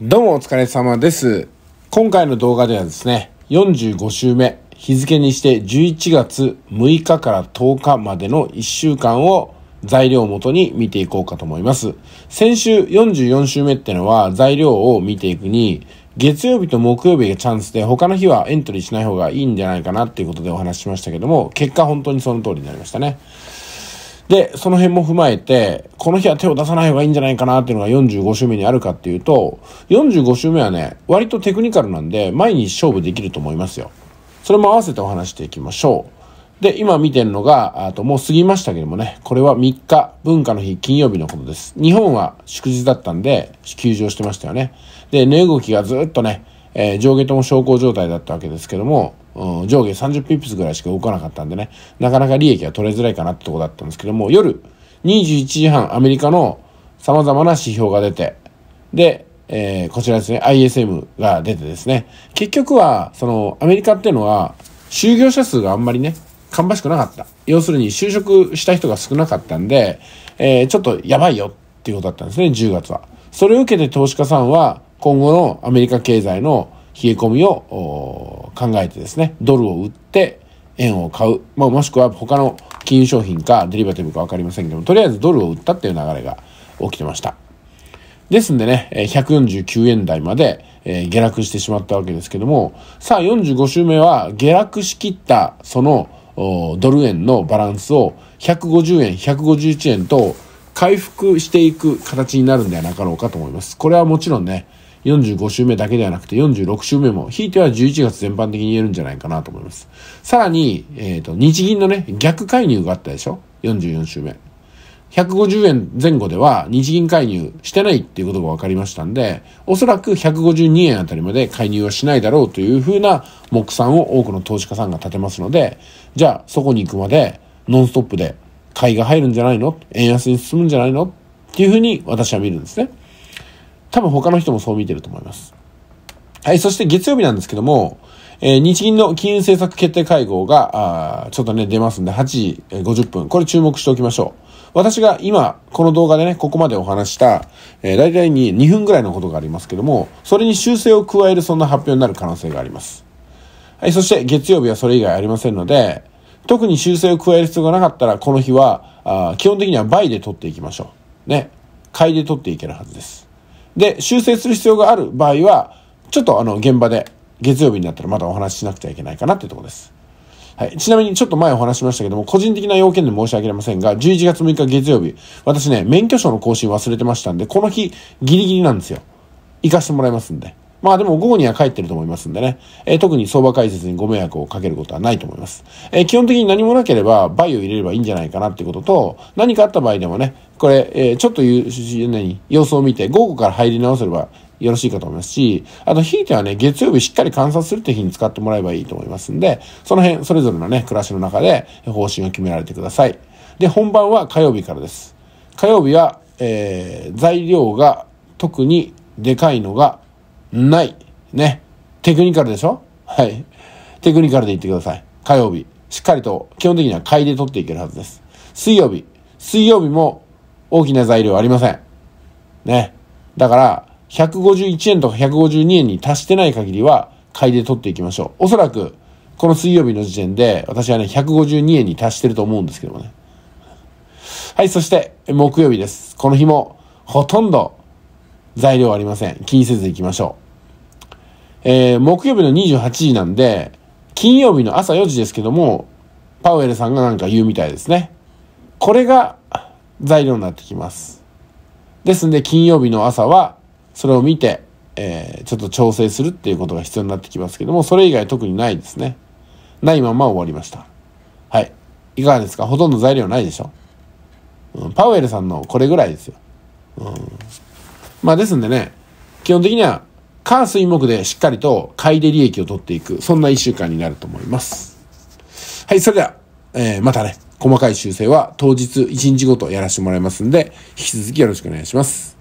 どうもお疲れ様です。今回の動画ではですね、45週目、日付にして11月6日から10日までの1週間を材料をもとに見ていこうかと思います。先週44週目ってのは材料を見ていくに、月曜日と木曜日がチャンスで他の日はエントリーしない方がいいんじゃないかなっていうことでお話ししましたけども、結果本当にその通りになりましたね。で、その辺も踏まえて、この日は手を出さない方がいいんじゃないかなっていうのが45周目にあるかっていうと、45周目はね、割とテクニカルなんで、毎日勝負できると思いますよ。それも合わせてお話していきましょう。で、今見てるのが、あともう過ぎましたけどもね、これは3日、文化の日、金曜日のことです。日本は祝日だったんで、休場してましたよね。で、値動きがずっとね、えー、上下とも昇降状態だったわけですけども、うん、上下30ピップスぐらいしか動かなかったんでね、なかなか利益は取れづらいかなってとこだったんですけども、夜21時半、アメリカの様々な指標が出て、で、えー、こちらですね、ISM が出てですね、結局は、その、アメリカっていうのは、就業者数があんまりね、芳しくなかった。要するに就職した人が少なかったんで、えー、ちょっとやばいよっていうことだったんですね、10月は。それを受けて投資家さんは、今後のアメリカ経済の冷え込みを考えてですね、ドルを売って円を買う、まあ、もしくは他の金融商品かデリバティブか分かりませんけども、とりあえずドルを売ったっていう流れが起きてました。ですんでね、149円台まで下落してしまったわけですけども、さあ45週目は下落しきったそのドル円のバランスを150円、151円と回復していく形になるんではなかろうかと思います。これはもちろんね、45週目だけではなくて46週目も、ひいては11月全般的に言えるんじゃないかなと思います。さらに、えっ、ー、と、日銀のね、逆介入があったでしょ ?44 週目。150円前後では日銀介入してないっていうことが分かりましたんで、おそらく152円あたりまで介入はしないだろうというふうな目算を多くの投資家さんが立てますので、じゃあそこに行くまでノンストップで買いが入るんじゃないの円安に進むんじゃないのっていうふうに私は見るんですね。多分他の人もそう見てると思います。はい、そして月曜日なんですけども、えー、日銀の金融政策決定会合が、あちょっとね、出ますんで、8時50分。これ注目しておきましょう。私が今、この動画でね、ここまでお話した、えー、大体に2分ぐらいのことがありますけども、それに修正を加えるそんな発表になる可能性があります。はい、そして月曜日はそれ以外ありませんので、特に修正を加える必要がなかったら、この日は、あ基本的には倍で取っていきましょう。ね。買いで取っていけるはずです。で、修正する必要がある場合は、ちょっとあの、現場で月曜日になったらまだお話ししなくちゃいけないかなっていうとこです。はい。ちなみにちょっと前お話しましたけども、個人的な要件で申し訳ありませんが、11月6日月曜日、私ね、免許証の更新忘れてましたんで、この日、ギリギリなんですよ。行かしてもらいますんで。まあでも午後には帰ってると思いますんでね、えー、特に相場解説にご迷惑をかけることはないと思います。えー、基本的に何もなければ、バイを入れればいいんじゃないかなってことと、何かあった場合でもね、これ、えー、ちょっと言う、何、様子を見て、午後から入り直せればよろしいかと思いますし、あと、ひいてはね、月曜日しっかり観察するって日に使ってもらえばいいと思いますんで、その辺、それぞれのね、暮らしの中で方針を決められてください。で、本番は火曜日からです。火曜日は、えー、材料が特にでかいのが、ない。ね。テクニカルでしょはい。テクニカルで言ってください。火曜日。しっかりと、基本的には買いで取っていけるはずです。水曜日。水曜日も大きな材料ありません。ね。だから、151円とか152円に達してない限りは、買いで取っていきましょう。おそらく、この水曜日の時点で、私はね、152円に達してると思うんですけどもね。はい、そして、木曜日です。この日も、ほとんど材料ありません。気にせず行きましょう。えー、木曜日の28時なんで、金曜日の朝4時ですけども、パウエルさんがなんか言うみたいですね。これが材料になってきます。ですんで、金曜日の朝は、それを見て、えー、ちょっと調整するっていうことが必要になってきますけども、それ以外特にないですね。ないまま終わりました。はい。いかがですかほとんど材料ないでしょ、うん、パウエルさんのこれぐらいですよ。うんまあですんでね、基本的には、火水木でしっかりと買いで利益を取っていく、そんな一週間になると思います。はい、それでは、えー、またね、細かい修正は当日一日ごとやらせてもらいますんで、引き続きよろしくお願いします。